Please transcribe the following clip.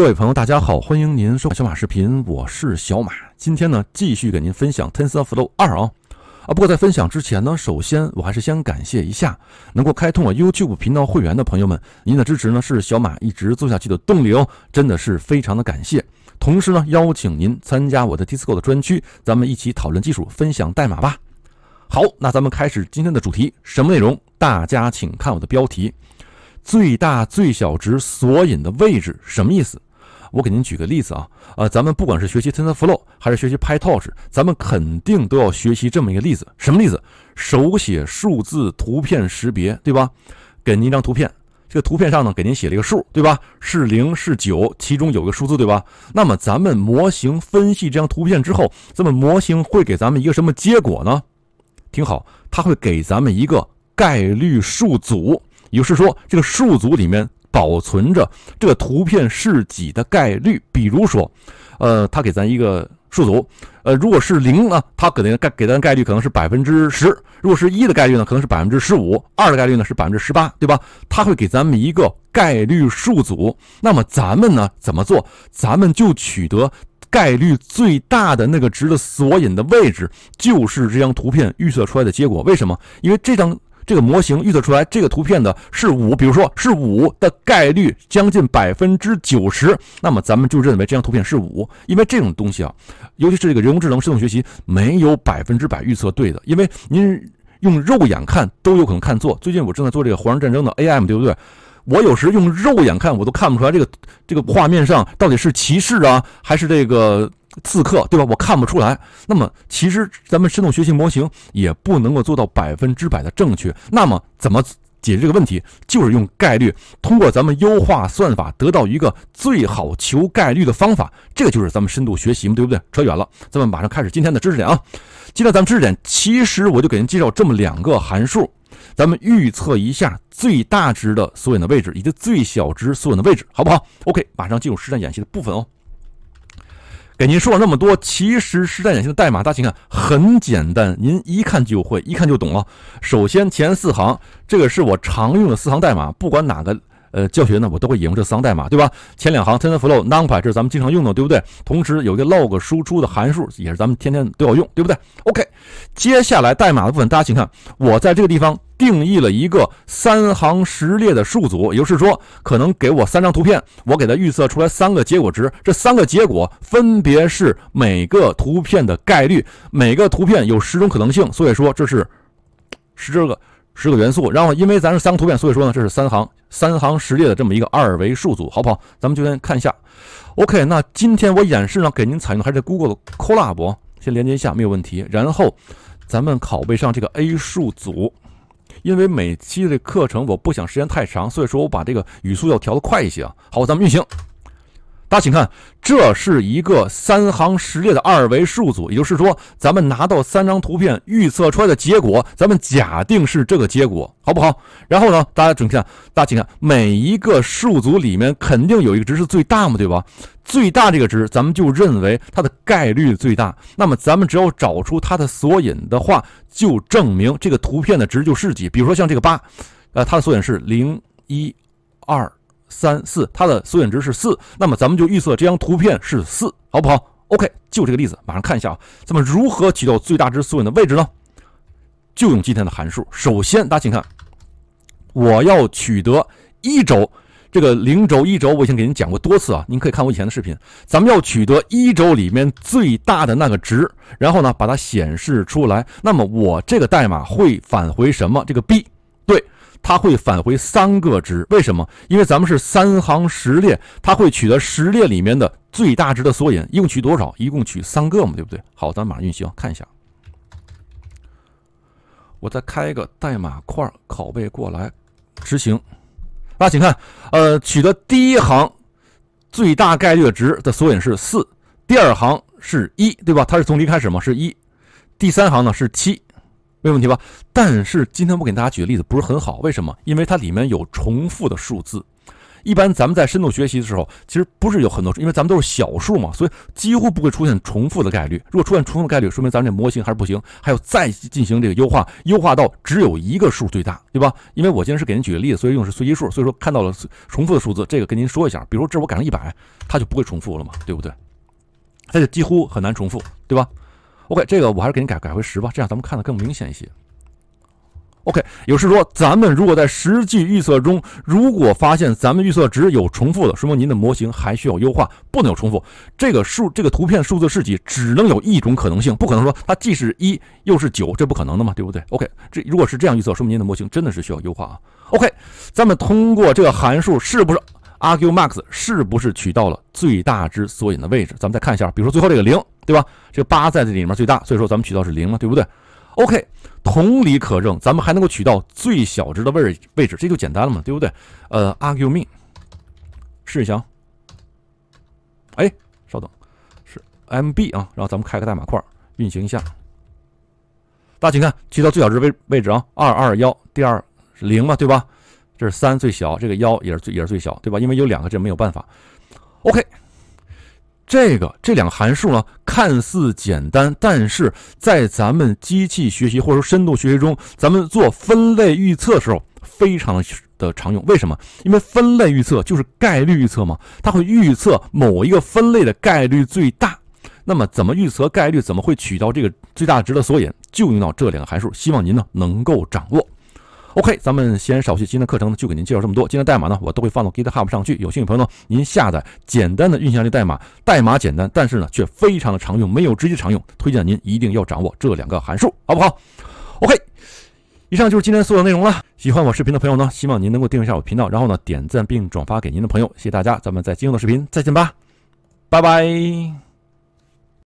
各位朋友，大家好，欢迎您收看小马视频，我是小马。今天呢，继续给您分享《t e n s o r f l o w 二》啊啊！不过在分享之前呢，首先我还是先感谢一下能够开通我 YouTube 频道会员的朋友们，您的支持呢是小马一直做下去的动力哦，真的是非常的感谢。同时呢，邀请您参加我的 Discord 的专区，咱们一起讨论技术，分享代码吧。好，那咱们开始今天的主题，什么内容？大家请看我的标题：最大最小值索引的位置，什么意思？我给您举个例子啊，啊，咱们不管是学习 TensorFlow 还是学习 PyTorch，咱们肯定都要学习这么一个例子。什么例子？手写数字图片识别，对吧？给您一张图片，这个图片上呢，给您写了一个数，对吧？是零是九，其中有个数字，对吧？那么咱们模型分析这张图片之后，咱们模型会给咱们一个什么结果呢？听好，它会给咱们一个概率数组，也就是说，这个数组里面。保存着这个图片是己的概率，比如说，呃，他给咱一个数组，呃，如果是零呢，他给咱概给咱概率可能是百分之十；如果是一的概率呢，可能是百分之十五；二的概率呢是百分之十八，对吧？他会给咱们一个概率数组，那么咱们呢怎么做？咱们就取得概率最大的那个值的索引的位置，就是这张图片预测出来的结果。为什么？因为这张。这个模型预测出来，这个图片的是五，比如说是五的概率将近百分之九十，那么咱们就认为这张图片是五，因为这种东西啊，尤其是这个人工智能深度学习没有百分之百预测对的，因为您用肉眼看都有可能看错。最近我正在做这个《华人战争》的 AM，对不对？我有时用肉眼看，我都看不出来这个这个画面上到底是骑士啊，还是这个。刺客对吧？我看不出来。那么其实咱们深度学习模型也不能够做到百分之百的正确。那么怎么解决这个问题？就是用概率，通过咱们优化算法得到一个最好求概率的方法。这个就是咱们深度学习嘛，对不对？扯远了，咱们马上开始今天的知识点啊。今天咱们知识点，其实我就给您介绍这么两个函数。咱们预测一下最大值的索引的位置以及最小值索引的位置，好不好？OK，马上进入实战演习的部分哦。给您说了那么多，其实实战演习的代码，大家请看，很简单，您一看就会，一看就懂了。首先前四行，这个是我常用的四行代码，不管哪个。呃，教学呢，我都会引用这三个代码，对吧？前两行，t e n flow numpy，这是咱们经常用的，对不对？同时有一个 log 输出的函数，也是咱们天天都要用，对不对？OK，接下来代码的部分，大家请看，我在这个地方定义了一个三行十列的数组，也就是说，可能给我三张图片，我给它预测出来三个结果值，这三个结果分别是每个图片的概率，每个图片有十种可能性，所以说这是十这个。十个元素，然后因为咱是三个图片，所以说呢，这是三行三行十列的这么一个二维数组，好不好？咱们就先看一下。OK，那今天我演示呢，给您采用的还是 Google 的 Collab，先连接一下，没有问题。然后咱们拷贝上这个 A 数组，因为每期的课程我不想时间太长，所以说我把这个语速要调的快一些啊。好，咱们运行。大家请看，这是一个三行十列的二维数组，也就是说，咱们拿到三张图片预测出来的结果，咱们假定是这个结果，好不好？然后呢，大家整意看，大家请看，每一个数组里面肯定有一个值是最大嘛，对吧？最大这个值，咱们就认为它的概率最大。那么，咱们只要找出它的索引的话，就证明这个图片的值就是几。比如说像这个八，呃，它的索引是零一二。三四，它的缩影值是四，那么咱们就预测这张图片是四，好不好？OK，就这个例子，马上看一下啊。咱们如何取到最大值缩影的位置呢？就用今天的函数。首先，大家请看，我要取得一轴这个零轴一轴，我以前给您讲过多次啊，您可以看我以前的视频。咱们要取得一轴里面最大的那个值，然后呢把它显示出来。那么我这个代码会返回什么？这个 b 对。它会返回三个值，为什么？因为咱们是三行十列，它会取得十列里面的最大值的索引，一共取多少？一共取三个嘛，对不对？好，咱马上运行看一下。我再开一个代码块，拷贝过来执行。那请看，呃，取得第一行最大概率值的索引是四，第二行是一，对吧？它是从零开始嘛，是一。第三行呢是七。没问题吧？但是今天我给大家举的例子不是很好，为什么？因为它里面有重复的数字。一般咱们在深度学习的时候，其实不是有很多，因为咱们都是小数嘛，所以几乎不会出现重复的概率。如果出现重复的概率，说明咱们这模型还是不行，还有再进行这个优化，优化到只有一个数最大，对吧？因为我今天是给您举个例子，所以用是随机数，所以说看到了重复的数字，这个跟您说一下。比如这我改成一百，它就不会重复了嘛，对不对？它就几乎很难重复，对吧？OK，这个我还是给您改改回十吧，这样咱们看的更明显一些。OK，有事说，咱们如果在实际预测中，如果发现咱们预测值有重复的，说明您的模型还需要优化，不能有重复。这个数，这个图片数字是几，只能有一种可能性，不可能说它既是一又是九，这不可能的嘛，对不对？OK，这如果是这样预测，说明您的模型真的是需要优化啊。OK，咱们通过这个函数是不是？Argmax 是不是取到了最大值索引的位置？咱们再看一下，比如说最后这个零，对吧？这个八在这里面最大，所以说咱们取到是零嘛，对不对？OK，同理可证，咱们还能够取到最小值的位位置，这就简单了嘛，对不对？呃，Argmin 试一下，哎，稍等，是 MB 啊，然后咱们开个代码块运行一下，大家请看取到最小值位位置啊，二二幺第二零嘛，对吧？这是三最小，这个幺也是最也是最小，对吧？因为有两个，这没有办法。OK，这个这两个函数呢，看似简单，但是在咱们机器学习或者说深度学习中，咱们做分类预测的时候非常的的常用。为什么？因为分类预测就是概率预测嘛，它会预测某一个分类的概率最大。那么怎么预测概率？怎么会取到这个最大值的索引？就用到这两个函数。希望您呢能够掌握。OK，咱们先少叙，今天的课程呢，就给您介绍这么多。今天代码呢，我都会放到 GitHub 上去。有兴趣朋友呢，您下载简单的运行这代码。代码简单，但是呢，却非常的常用。没有直接常用，推荐您一定要掌握这两个函数，好不好？OK，以上就是今天所有内容了。喜欢我视频的朋友呢，希望您能够订阅一下我频道，然后呢，点赞并转发给您的朋友。谢谢大家，咱们在今后的视频再见吧，拜拜。